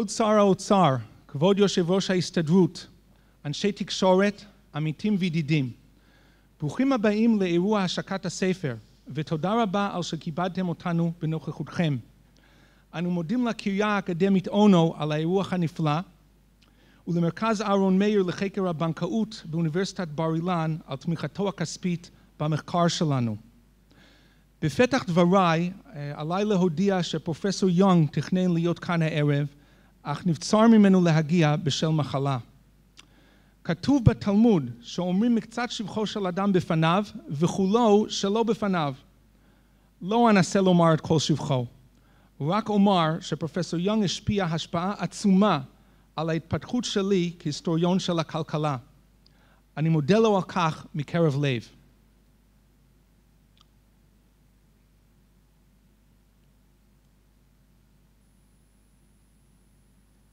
כבוד שר האוצר, כבוד יושב ראש ההסתדרות, אנשי תקשורת, עמיתים וידידים, ברוכים הבאים לאירוע השקת הספר, ותודה רבה על שכיבדתם אותנו בנוכחותכם. אנו מודים לקריה האקדמית אונו על האירוח הנפלא, ולמרכז אהרון מאיר לחקר הבנקאות באוניברסיטת בר אילן על תמיכתו הכספית במחקר שלנו. בפתח דבריי, אה, עליי להודיע שפרופסור יונג תכנן להיות כאן הערב, אך נבצר ממנו להגיע בשל מחלה. כתוב בתלמוד שאומרים מקצת שבחו של אדם בפניו וכולו שלא בפניו. לא אנסה לומר את כל שבחו, רק אומר שפרופסור יונג השפיע השפעה עצומה על ההתפתחות שלי כהיסטוריון של הכלכלה. אני מודה לו על כך מקרב לב.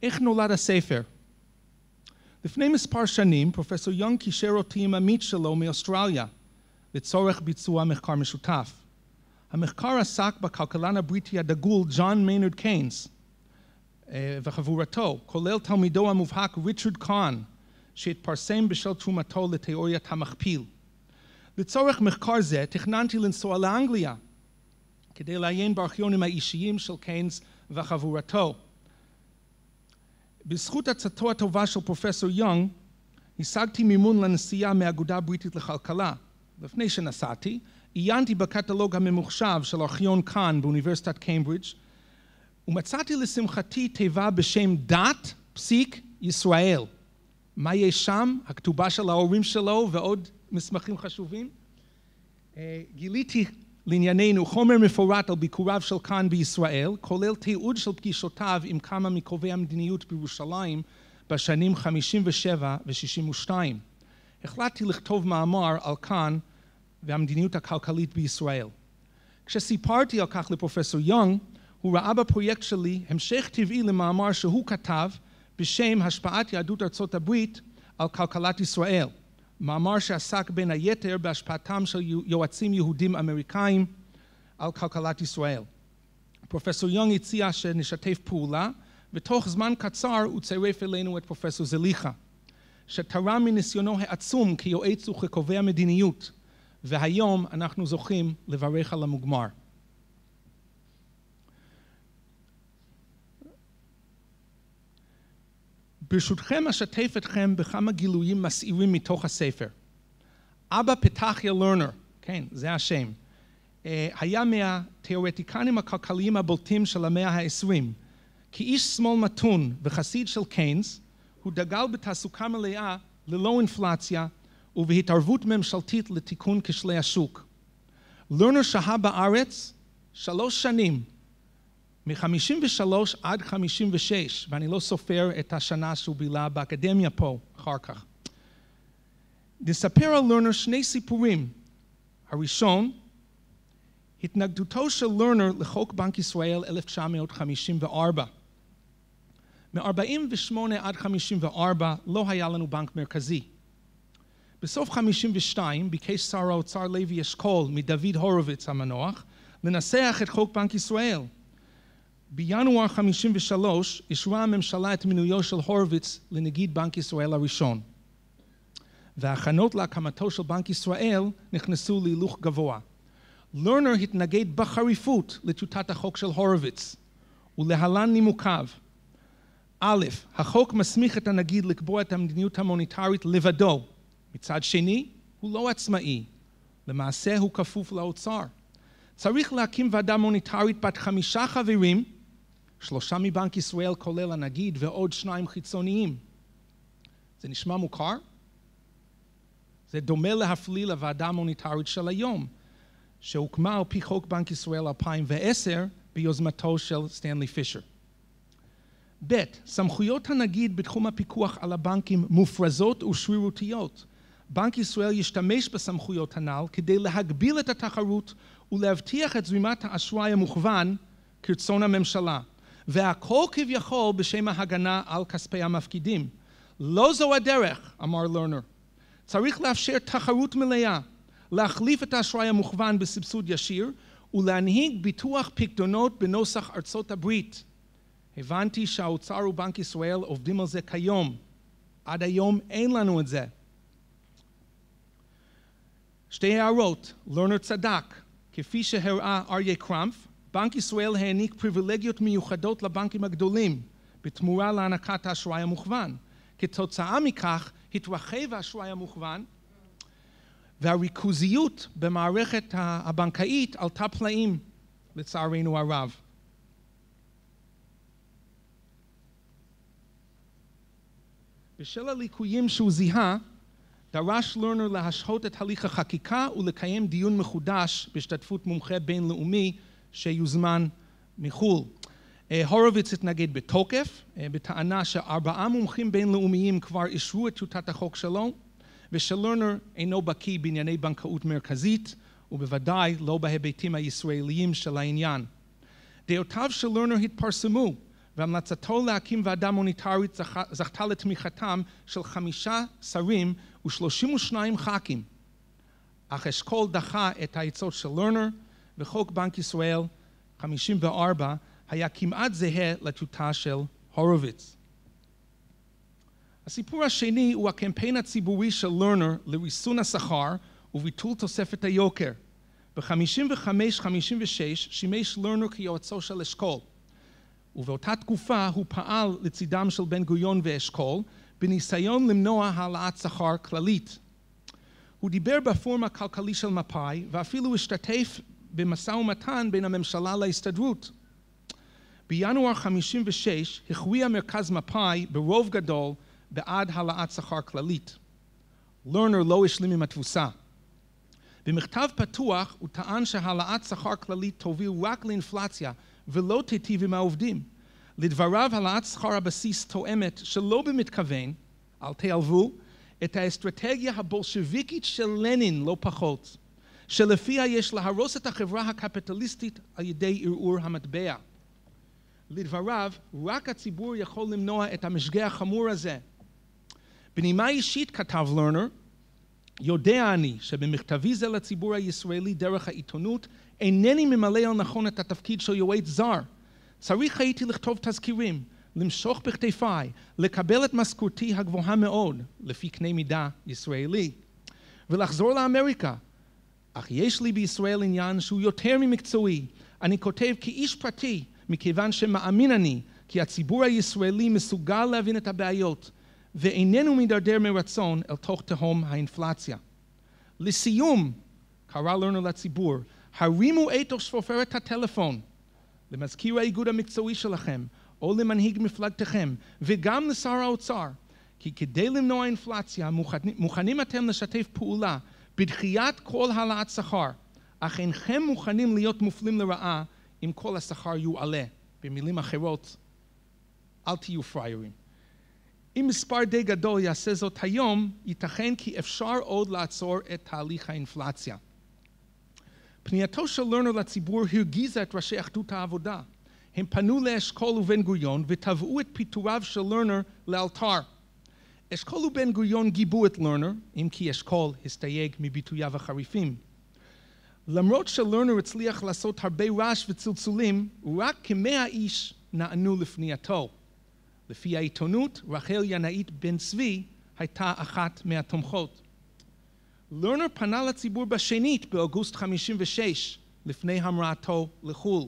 איך נולד הספר. לפני מספר שנים פרופסור יונג קישר אותי עם עמית שלו מאוסטרליה לצורך ביצוע מחקר משותף. המחקר עסק בכלכלן הבריטי הדגול ג'ון מיינרד קיינס אה, וחבורתו, כולל תלמידו המובהק ריצ'רד קאן, שהתפרסם בשל תרומתו לתיאוריית המכפיל. לצורך מחקר זה תכננתי לנסוע לאנגליה כדי לעיין בארכיונים האישיים של קיינס וחבורתו. בזכות עצתו הטובה של פרופסור יונג, השגתי מימון לנסיעה מהאגודה הבריטית לכלכלה. לפני שנסעתי, עיינתי בקטלוג הממוחשב של ארכיון קאן באוניברסיטת קיימברידג' ומצאתי לשמחתי תיבה בשם דת פסיק ישראל. מה יש שם? הכתובה של ההורים שלו ועוד מסמכים חשובים. אה, גיליתי לענייננו חומר מפורט על ביקוריו של כאן בישראל, כולל תיעוד של פגישותיו עם כמה מקובעי המדיניות בירושלים בשנים 57 ו-62. החלטתי לכתוב מאמר על כאן והמדיניות הכלכלית בישראל. כשסיפרתי על כך לפרופסור יונג, הוא ראה בפרויקט שלי המשך טבעי למאמר שהוא כתב בשם השפעת יהדות ארצות הברית על כלכלת ישראל. מאמר שעסק בין היתר בהשפעתם של יועצים יהודים אמריקאים על כלכלת ישראל. פרופסור יונג הציע שנשתף פעולה, ותוך זמן קצר הוא צירף אלינו את פרופסור זליכה, שתרם מניסיונו העצום כיועץ וכקובע מדיניות, והיום אנחנו זוכים לברך על המוגמר. ברשותכם אשתף אתכם בכמה גילויים מסעירים מתוך הספר. אבא פתחיה לרנר, כן, זה השם, אה, היה מהתיאורטיקנים הכלכליים הבולטים של המאה ה-20. כאיש שמאל מתון וחסיד של קיינס, הוא דגל בתעסוקה מלאה ללא אינפלציה ובהתערבות ממשלתית לתיקון כשלי השוק. לרנר שהה בארץ שלוש שנים מ-53 עד 56, ואני לא סופר את השנה שהוא בילה באקדמיה פה אחר כך. נספר על לרנר שני סיפורים. הראשון, התנגדותו של לרנר לחוק בנק ישראל 1954. מ-48 עד 54 לא היה לנו בנק מרכזי. בסוף 52 ביקש שר האוצר לוי אשכול מדוד הורוביץ המנוח לנסח את חוק בנק ישראל. בינואר 53 אישרה הממשלה את מינויו של הורוביץ לנגיד בנק ישראל הראשון. וההכנות להקמתו של בנק ישראל נכנסו להילוך גבוה. לרנר התנגד בחריפות לטיוטת החוק של הורוביץ, ולהלן נימוקיו. א', החוק מסמיך את הנגיד לקבוע את המדיניות המוניטרית לבדו. מצד שני, הוא לא עצמאי. למעשה הוא כפוף לאוצר. צריך להקים ועדה מוניטרית בת חמישה חברים שלושה מבנק ישראל כולל הנגיד ועוד שניים חיצוניים. זה נשמע מוכר? זה דומה להפליא לוועדה המוניטרית של היום, שהוקמה על פי חוק בנק ישראל 2010 ביוזמתו של סטנלי פישר. ב. סמכויות הנגיד בתחום הפיקוח על הבנקים מופרזות ושרירותיות. בנק ישראל ישתמש בסמכויות הנ"ל כדי להגביל את התחרות ולהבטיח את זרימת האשראי המוכוון כרצון הממשלה. והכל כביכול בשם ההגנה על כספי המפקידים. לא זו הדרך, אמר לרנר. צריך לאפשר תחרות מלאה, להחליף את האשראי המוכוון בסבסוד ישיר ולהנהיג ביטוח פקדונות בנוסח ארצות הברית. הבנתי שהאוצר ובנק ישראל עובדים על זה כיום. עד היום אין לנו את זה. שתי הערות, לרנר צדק, כפי שהראה אריה קרמפ, בנק ישראל העניק פריבילגיות מיוחדות לבנקים הגדולים בתמורה להענקת האשראי המוכוון. כתוצאה מכך התרחב האשראי המוכוון והריכוזיות במערכת הבנקאית עלתה פלאים לצערנו הרב. בשל הליקויים שהוא זיהה, דרש לרנר להשהות את הליך החקיקה ולקיים דיון מחודש בהשתתפות מומחה בינלאומי שיוזמן מחו"ל. אה, הורוביץ התנגד בתוקף, אה, בטענה שארבעה מומחים בינלאומיים כבר אישרו את טיוטת החוק שלו, ושלרנר אינו בקיא בענייני בנקאות מרכזית, ובוודאי לא בהיבטים הישראליים של העניין. דעותיו של לרנר התפרסמו, והמלצתו להקים ועדה מוניטרית זכתה לתמיכתם של חמישה שרים ושלושים ושניים ח"כים. אך אשכול דחה את העצות של לרנר, בחוק בנק ישראל 54 היה כמעט זהה לטיוטה של הורוביץ. הסיפור השני הוא הקמפיין הציבורי של לרנר לריסון השכר וביטול תוספת היוקר. ב-55-56 שימש לרנר כיועצו של אשכול, ובאותה תקופה הוא פעל לצידם של בן גוריון ואשכול בניסיון למנוע העלאת שכר כללית. הוא דיבר בפורום הכלכלי של מפא"י ואפילו השתתף במשא ומתן בין הממשלה להסתדרות. בינואר 56 הכריע מרכז מפא"י ברוב גדול בעד העלאת שכר כללית. לרנר לא השלים עם התבוסה. במכתב פתוח הוא טען שהעלאת שכר כללית תוביל רק לאינפלציה ולא תיטיב עם העובדים. לדבריו העלאת שכר הבסיס תואמת שלא במתכוון, אל תיעלבו, את האסטרטגיה הבולשביקית של לנין לא פחות. שלפיה יש להרוס את החברה הקפיטליסטית על ידי ערעור המטבע. לדבריו, רק הציבור יכול למנוע את המשגה החמור הזה. בנימה אישית, כתב לרנר, יודע אני שבמכתבי זה לציבור הישראלי דרך העיתונות, אינני ממלא על נכון את התפקיד של יועץ זר. צריך הייתי לכתוב תזכירים, למשוך בכתפיי, לקבל את משכורתי הגבוהה מאוד, לפי קנה מידה ישראלי, ולחזור לאמריקה, אך יש לי בישראל עניין שהוא יותר ממקצועי. אני כותב כאיש פרטי, מכיוון שמאמין אני כי הציבור הישראלי מסוגל להבין את הבעיות, ואיננו מידרדר מרצון אל תוך תהום האינפלציה. לסיום, קרא לנו לציבור, הרימו את או שפופרת הטלפון למזכיר האיגוד המקצועי שלכם, או למנהיג מפלגתכם, וגם לשר האוצר, כי כדי למנוע אינפלציה מוכנים, מוכנים אתם לשתף פעולה בדחיית כל העלאת שכר, אך אינכם מוכנים להיות מופלים לרעה אם כל השכר יועלה. במילים אחרות, אל תהיו פריירים. אם מספר די גדול יעשה זאת היום, ייתכן כי אפשר עוד לעצור את תהליך האינפלציה. פנייתו של לרנר לציבור הרגיזה את ראשי אחדות העבודה. הם פנו לאשכול ובן גוריון ותבעו את פיטוריו של לרנר לאלתר. אשכול ובן גוריון גיבו את לרנר, אם כי אשכול הסתייג מביטוייו החריפים. למרות שלרנר הצליח לעשות הרבה רעש וצלצולים, רק כמאה איש נענו לפנייתו. לפי העיתונות, רחל ינאית בן צבי הייתה אחת מהתומכות. לרנר פנה לציבור בשנית באוגוסט 56, לפני המראתו לחו"ל.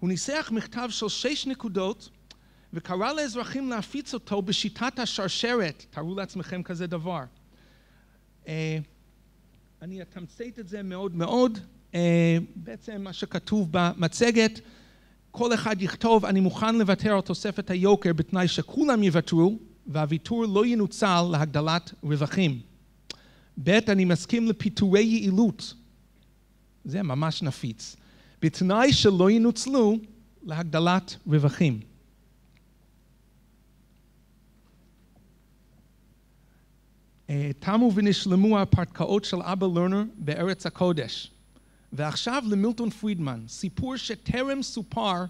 הוא ניסח מכתב של שש נקודות וקרא לאזרחים להפיץ אותו בשיטת השרשרת. תארו לעצמכם כזה דבר. אה, אני אתמצת את זה מאוד מאוד. אה, בעצם מה שכתוב במצגת, כל אחד יכתוב, אני מוכן לוותר על תוספת היוקר בתנאי שכולם יוותרו, והוויתור לא ינוצל להגדלת רווחים. ב', אני מסכים לפיטורי יעילות. זה ממש נפיץ. בתנאי שלא ינוצלו להגדלת רווחים. אה, תמו ונשלמו ההרפתקאות של אבא לרנר בארץ הקודש. ועכשיו למילטון פרידמן, סיפור שטרם סופר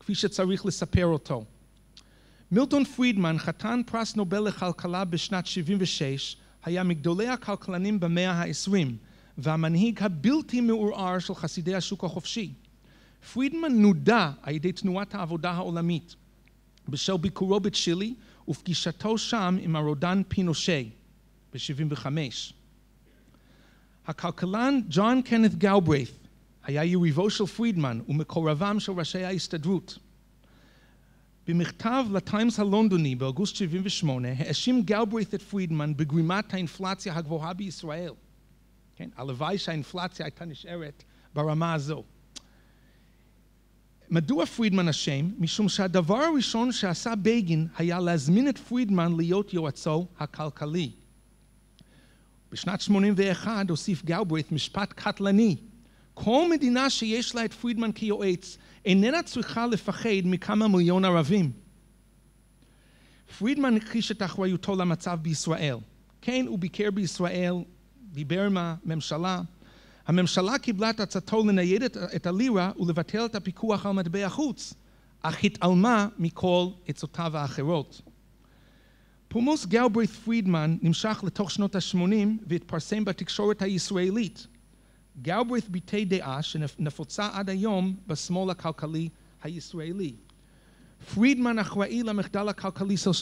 כפי שצריך לספר אותו. מילטון פרידמן, חתן פרס נובל לכלכלה בשנת 76, היה מגדולי הכלכלנים במאה ה-20, והמנהיג הבלתי מעורער של חסידי השוק החופשי. פרידמן נודע על ידי תנועת העבודה העולמית בשל ביקורו בצ'ילי ופגישתו שם עם הרודן פינושה. ב-75. הכלכלן ג'ון קנת גאוברייף היה יריבו של פרידמן ומקורבם של ראשי ההסתדרות. במכתב לטיימס הלונדוני באוגוסט 78 האשים גאוברייף את פרידמן בגרימת האינפלציה הגבוהה בישראל. כן, הלוואי שהאינפלציה הייתה נשארת ברמה הזו. מדוע פרידמן אשם? משום שהדבר הראשון שעשה בגין היה להזמין את פרידמן להיות יועצו הכלכלי. בשנת 81 הוסיף גאוברית משפט קטלני. כל מדינה שיש לה את פרידמן כיועץ איננה צריכה לפחד מכמה מיליון ערבים. פרידמן הכחיש את אחריותו למצב בישראל. כן, הוא ביקר בישראל, דיבר עם הממשלה. הממשלה קיבלה את עצתו לנייד את הלירה ולבטל את הפיקוח על מטבע חוץ, אך התעלמה מכל עצותיו האחרות. פולמוס גלברית פרידמן נמשך לתוך שנות ה-80 והתפרסם בתקשורת הישראלית. גלברית ביטא דעה שנפוצה עד היום בשמאל הכלכלי הישראלי. פרידמן אחראי למחדל הכלכלי של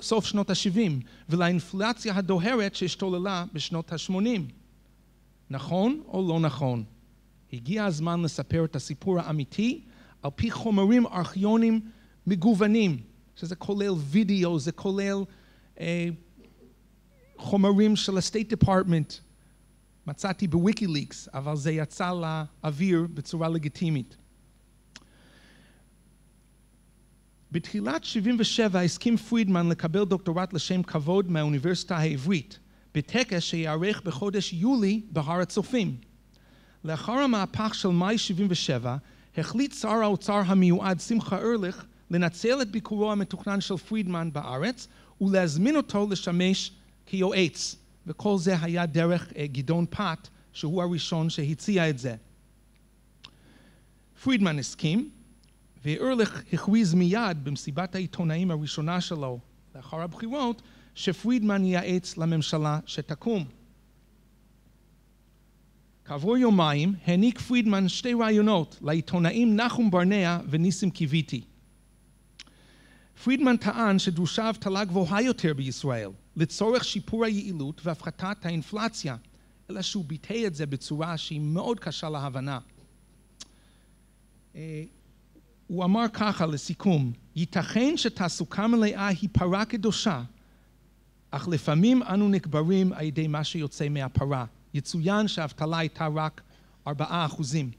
סוף שנות ה-70 ולאינפלציה הדוהרת שהשתוללה בשנות ה-80. נכון או לא נכון? הגיע הזמן לספר את הסיפור האמיתי על פי חומרים ארכיונים מגוונים שזה כולל וידאו, זה כולל אה, חומרים של ה-State Department. מצאתי בוויקיליקס, אבל זה יצא לאוויר בצורה לגיטימית. בתחילת 77 הסכים פרידמן לקבל דוקטורט לשם כבוד מהאוניברסיטה העברית, בטקס שייארך בחודש יולי בהר הצופים. לאחר המהפך של מאי 77 החליט שר האוצר המיועד שמחה ארליך לנצל את ביקורו המתוכנן של פרידמן בארץ ולהזמין אותו לשמש כיועץ. וכל זה היה דרך אה, גדעון פת, שהוא הראשון שהציע את זה. פרידמן הסכים, וארליך הכריז מיד במסיבת העיתונאים הראשונה שלו לאחר הבחירות, שפרידמן ייעץ לממשלה שתקום. כעבור יומיים העניק פרידמן שתי רעיונות לעיתונאים נחום ברנע וניסים קיוויתי. פרידמן טען שדרושה אבטלה גבוהה יותר בישראל לצורך שיפור היעילות והפחתת האינפלציה, אלא שהוא ביטא את זה בצורה שהיא מאוד קשה להבנה. אה, הוא אמר ככה לסיכום, ייתכן שתעסוקה מלאה היא פרה קדושה, אך לפעמים אנו נקברים על ידי מה שיוצא מהפרה. יצוין שהאבטלה הייתה רק ארבעה אחוזים.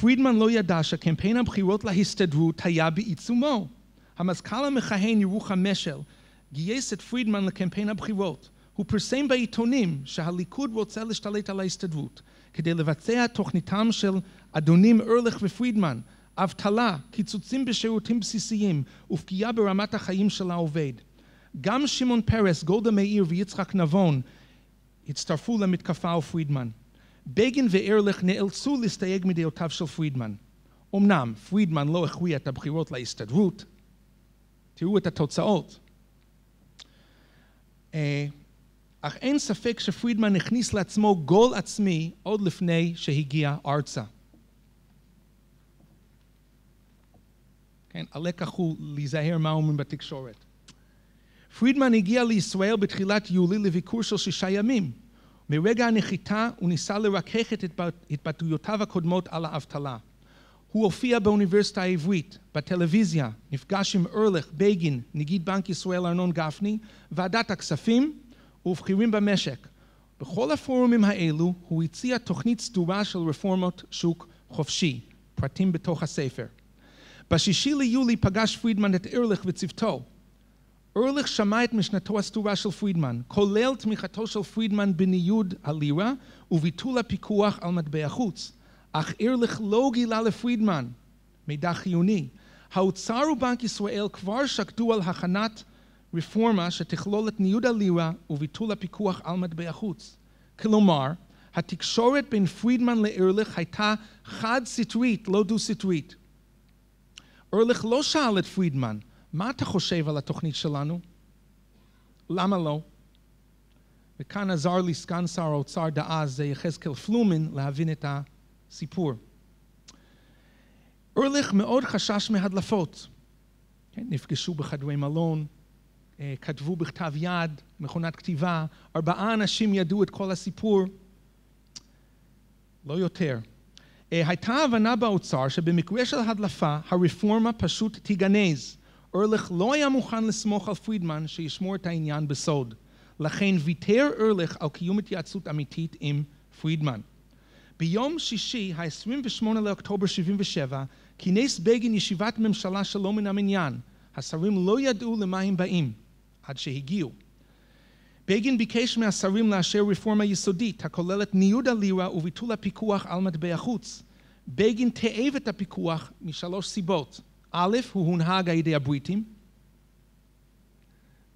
פרידמן לא ידע שקמפיין הבחירות להסתדרות היה בעיצומו. המזכ"ל המכהן ירוחם משל גייס את פרידמן לקמפיין הבחירות. הוא פרסם בעיתונים שהליכוד רוצה להשתלט על ההסתדרות כדי לבצע תוכניתם של אדונים ארליך ופרידמן, אבטלה, קיצוצים בשירותים בסיסיים ופגיעה ברמת החיים של העובד. גם שמעון פרס, גולדה מאיר ויצחק נבון הצטרפו למתקפה על פרידמן. בגין וארליך נאלצו להסתייג מדעותיו של פרידמן. אמנם פרידמן לא הכריע את הבחירות להסתדרות, תראו את התוצאות. אה, אך אין ספק שפרידמן הכניס לעצמו גול עצמי עוד לפני שהגיע ארצה. כן, הלקח הוא להיזהר מה אומרים בתקשורת. פרידמן הגיע לישראל בתחילת יולי לביקור של שישה ימים. מרגע הנחיתה הוא ניסה לרכך את התבטאויותיו הקודמות על האבטלה. הוא הופיע באוניברסיטה העברית, בטלוויזיה, נפגש עם ארליך, בגין, נגיד בנק ישראל ארנון גפני, ועדת הכספים ובכירים במשק. בכל הפורומים האלו הוא הציע תוכנית סדורה של רפורמות שוק חופשי, פרטים בתוך הספר. בשישי ליולי פגש פרידמן את ארליך וצוותו, ארליך שמע את משנתו הסתורה של פרידמן, כולל תמיכתו של פרידמן בניוד הלירה וביטול הפיקוח על מטבע חוץ. אך ארליך לא גילה לפרידמן מידע חיוני. האוצר ובנק ישראל כבר שקדו על הכנת רפורמה שתכלול את ניוד הלירה וביטול הפיקוח על מטבע חוץ. כלומר, התקשורת בין פרידמן לארליך הייתה חד-סטרית, לא דו-סטרית. ארליך לא שאל את פרידמן מה אתה חושב על התוכנית שלנו? למה לא? וכאן עזר לי סגן שר האוצר דאז, יחזקאל פלומן, להבין את הסיפור. אורליך מאוד חשש מהדלפות. כן, נפגשו בחדרי מלון, אה, כתבו בכתב יד, מכונת כתיבה, ארבעה אנשים ידעו את כל הסיפור, לא יותר. אה, הייתה הבנה באוצר שבמקרה של הדלפה הרפורמה פשוט תיגנז. ארליך לא היה מוכן לסמוך על פרידמן שישמור את העניין בסוד. לכן ויתר ארליך על קיום התייעצות אמיתית עם פרידמן. ביום שישי, ה-28 לאוקטובר 77, כינס בגין ישיבת ממשלה שלא מן המניין. השרים לא ידעו למה הם באים, עד שהגיעו. בגין ביקש מהשרים לאשר רפורמה יסודית הכוללת ניוד הלירה וביטול הפיקוח על מטבע חוץ. בגין תאב את הפיקוח משלוש סיבות. א', הוא הונהג על ידי הבריטים,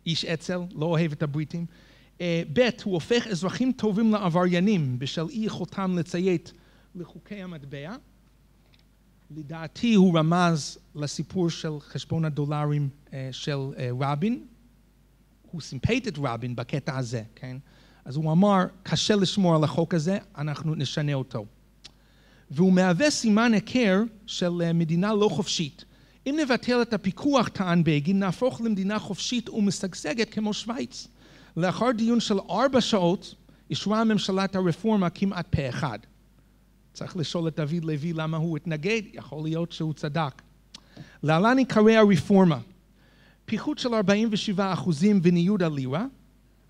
איש אצ"ל, לא אוהב את הבריטים, אה, ב', הוא הופך אזרחים טובים לעבריינים בשל אי יכולתם לציית לחוקי המטבע. לדעתי הוא רמז לסיפור של חשבון הדולרים אה, של אה, רבין. הוא סימפט את רבין בקטע הזה, כן? אז הוא אמר, קשה לשמור על החוק הזה, אנחנו נשנה אותו. והוא מהווה סימן היכר של מדינה לא חופשית, אם נבטל את הפיקוח, טען בגין, נהפוך למדינה חופשית ומשגשגת כמו שווייץ. לאחר דיון של ארבע שעות, אישרה הממשלה את הרפורמה כמעט פה אחד. צריך לשאול את דוד לוי למה הוא התנגד, יכול להיות שהוא צדק. להלן עיקרי הרפורמה: פיחות של 47% וניוד הלירה,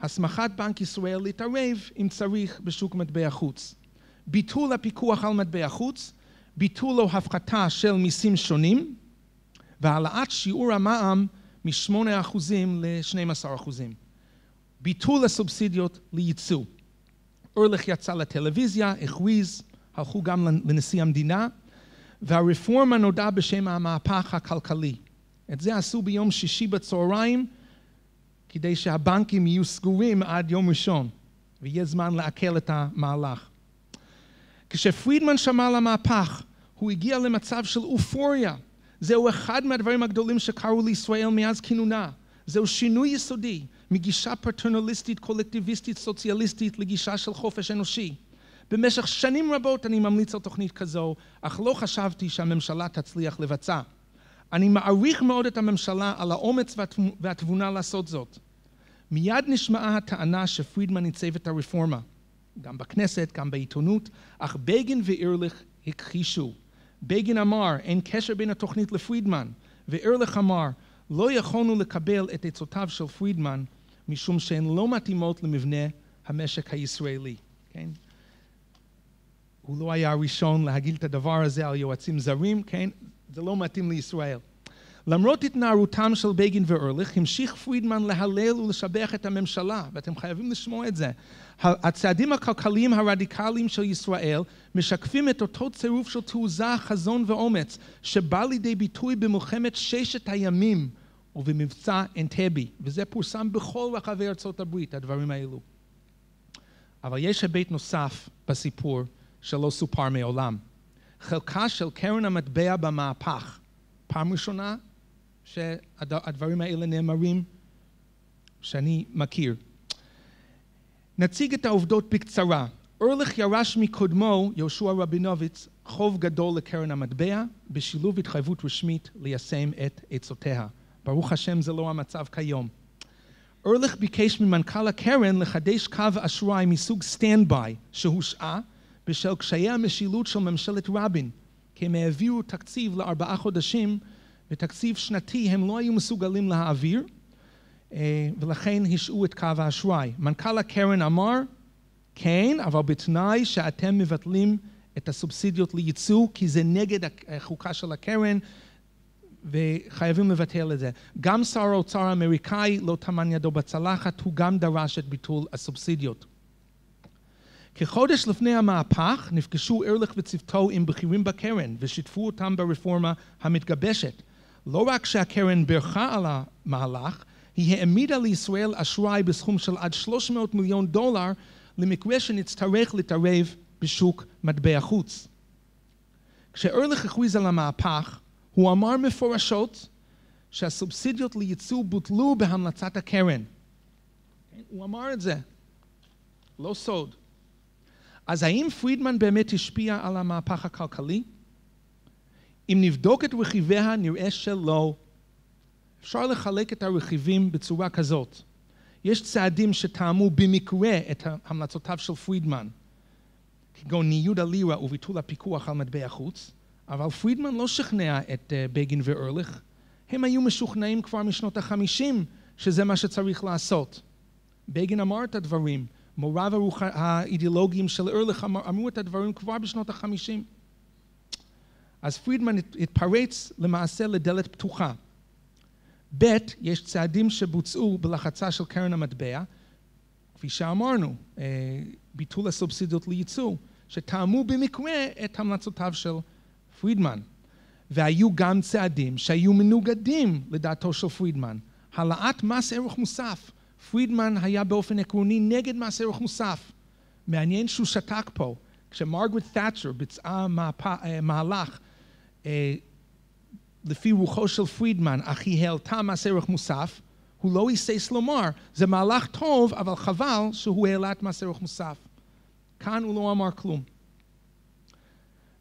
הסמכת בנק ישראל להתערב אם צריך בשוק מטבע חוץ, ביטול הפיקוח על מטבע חוץ, ביטול או הפחתה של מיסים שונים, והעלאת שיעור המע"מ מ-8% ל-12%. ביטול הסובסידיות לייצוא. אורליך יצא לטלוויזיה, הכריז, הלכו גם לנשיא המדינה, והרפורמה נודעה בשם המהפך הכלכלי. את זה עשו ביום שישי בצהריים, כדי שהבנקים יהיו סגורים עד יום ראשון, ויהיה זמן לעכל את המהלך. כשפרידמן שמע על המהפך, הוא הגיע למצב של אופוריה. זהו אחד מהדברים הגדולים שקרו לישראל מאז כינונה. זהו שינוי יסודי מגישה פרטרנליסטית, קולקטיביסטית, סוציאליסטית לגישה של חופש אנושי. במשך שנים רבות אני ממליץ על תוכנית כזו, אך לא חשבתי שהממשלה תצליח לבצע. אני מעריך מאוד את הממשלה על האומץ והתבונה לעשות זאת. מיד נשמעה הטענה שפרידמן עיצב את הרפורמה, גם בכנסת, גם בעיתונות, אך בגין ואירליך הכחישו. בגין אמר, אין קשר בין התוכנית לפרידמן, וארליך אמר, לא יכולנו לקבל את עצותיו של פרידמן, משום שהן לא מתאימות למבנה המשק הישראלי. כן? הוא לא היה הראשון להגיד את הדבר הזה על יועצים זרים, כן? זה לא מתאים לישראל. למרות התנערותם של בגין וארליך, המשיך פרידמן להלל ולשבח את הממשלה, ואתם חייבים לשמוע את זה. הצעדים הכלכליים הרדיקליים של ישראל משקפים את אותו צירוף של תעוזה, חזון ואומץ, שבא לידי ביטוי במלחמת ששת הימים ובמבצע אנטבי, וזה פורסם בכל רחבי ארצות הברית, הדברים האלו. אבל יש היבט נוסף בסיפור שלא סופר מעולם. חלקה של קרן המטבע במהפך. פעם ראשונה שהדברים האלה נאמרים, שאני מכיר. נציג את העובדות בקצרה. אורליך ירש מקודמו, יהושע רבינוביץ, חוב גדול לקרן המטבע, בשילוב התחייבות רשמית ליישם את עצותיה. ברוך השם זה לא המצב כיום. אורליך ביקש ממנכ"ל הקרן לחדש קו אשראי מסוג סטנדביי שהושעה בשל קשיי המשילות של ממשלת רבין, כי הם העבירו תקציב לארבעה חודשים בתקציב שנתי הם לא היו מסוגלים להעביר, אה, ולכן השעו את קו האשראי. מנכ"ל הקרן אמר, כן, אבל בתנאי שאתם מבטלים את הסובסידיות לייצוא, כי זה נגד החוקה של הקרן, וחייבים לבטל את זה. גם שר האוצר האמריקאי לא טמן ידו בצלחת, הוא גם דרש את ביטול הסובסידיות. כחודש לפני המהפך נפגשו ארליך וצוותו עם בכירים בקרן ושיתפו אותם ברפורמה המתגבשת. לא רק שהקרן בירכה על המהלך, היא העמידה לישראל אשראי בסכום של עד 300 מיליון דולר למקרה שנצטרך להתערב בשוק מטבע חוץ. כשארליך הכריז על המהפך, הוא אמר מפורשות שהסובסידיות לייצוא בוטלו בהמלצת הקרן. הוא אמר את זה, לא סוד. אז האם פרידמן באמת השפיע על המהפך הכלכלי? אם נבדוק את רכיביה, נראה שלא. אפשר לחלק את הרכיבים בצורה כזאת. יש צעדים שטעמו במקרה את המלצותיו של פרידמן, כגון ניוד הלירה וביטול הפיקוח על מטבע חוץ, אבל פרידמן לא שכנע את אה, בגין וארליך. הם היו משוכנעים כבר משנות החמישים שזה מה שצריך לעשות. בגין אמר את הדברים, מוריו האידיאולוגיים של ארליך אמ-, אמרו את הדברים כבר בשנות החמישים. אז פרידמן התפרץ למעשה לדלת פתוחה. ב', יש צעדים שבוצעו בלחצה של קרן המטבע, כפי שאמרנו, אה, ביטול הסובסידיות לייצוא, שטעמו במקרה את המלצותיו של פרידמן. והיו גם צעדים שהיו מנוגדים לדעתו של פרידמן. העלאת מס ערך מוסף. פרידמן היה באופן עקרוני נגד מס ערך מוסף. מעניין שהוא שתק פה. כשמרגרט תאצ'ר ביצעה אה, מהלך אה, לפי רוחו של פרידמן, אך היא העלתה מס ערך מוסף, הוא לא היסס לומר, זה מהלך טוב, אבל חבל שהוא העלה את מס ערך מוסף. כאן הוא לא אמר כלום.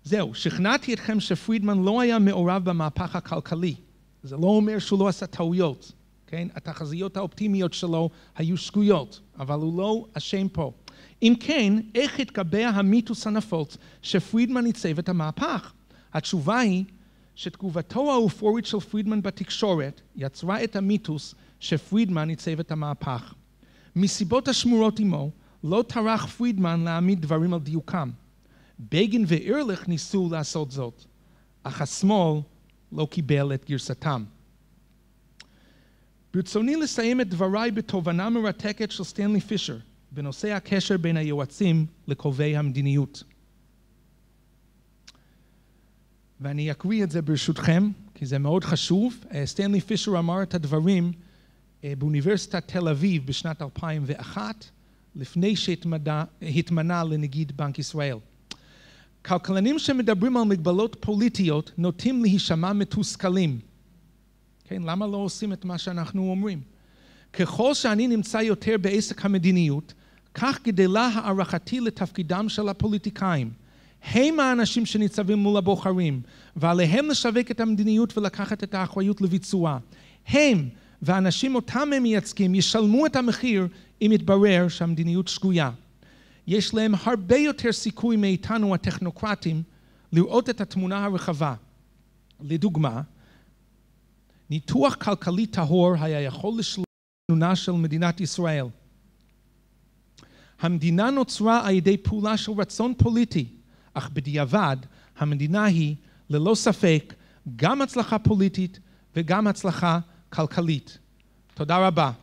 זהו, שכנעתי אתכם שפרידמן לא היה מעורב במהפך הכלכלי. זה לא אומר שהוא לא עשה טעויות, כן? התחזיות האופטימיות שלו היו שגויות, אבל הוא לא אשם פה. אם כן, איך התקבע המיתוס הנפוץ שפרידמן עיצב את המהפך? התשובה היא שתגובתו האופורית של פרידמן בתקשורת יצרה את המיתוס שפרידמן עיצב את המהפך. מסיבות השמורות עמו, לא טרח פרידמן להעמיד דברים על דיוקם. בגין ואירליך ניסו לעשות זאת, אך השמאל לא קיבל את גרסתם. ברצוני לסיים את דבריי בתובנה מרתקת של סטנלי פישר בנושא הקשר בין היועצים לקובעי המדיניות. ואני אקריא את זה ברשותכם, כי זה מאוד חשוב. אה, סטנלי פישר אמר את הדברים אה, באוניברסיטת תל אביב בשנת 2001, לפני שהתמנה לנגיד בנק ישראל. כלכלנים שמדברים על מגבלות פוליטיות נוטים להישמע מתוסכלים. כן, למה לא עושים את מה שאנחנו אומרים? ככל שאני נמצא יותר בעסק המדיניות, כך גדלה הערכתי לתפקידם של הפוליטיקאים. הם האנשים שניצבים מול הבוחרים, ועליהם לשווק את המדיניות ולקחת את האחריות לביצועה. הם והאנשים אותם הם מייצגים ישלמו את המחיר אם יתברר שהמדיניות שגויה. יש להם הרבה יותר סיכוי מאיתנו הטכנוקרטים לראות את התמונה הרחבה. לדוגמה, ניתוח כלכלי טהור היה יכול לשלול תמונה של מדינת ישראל. המדינה נוצרה על ידי פעולה של רצון פוליטי אך בדיעבד המדינה היא ללא ספק גם הצלחה פוליטית וגם הצלחה כלכלית. תודה רבה.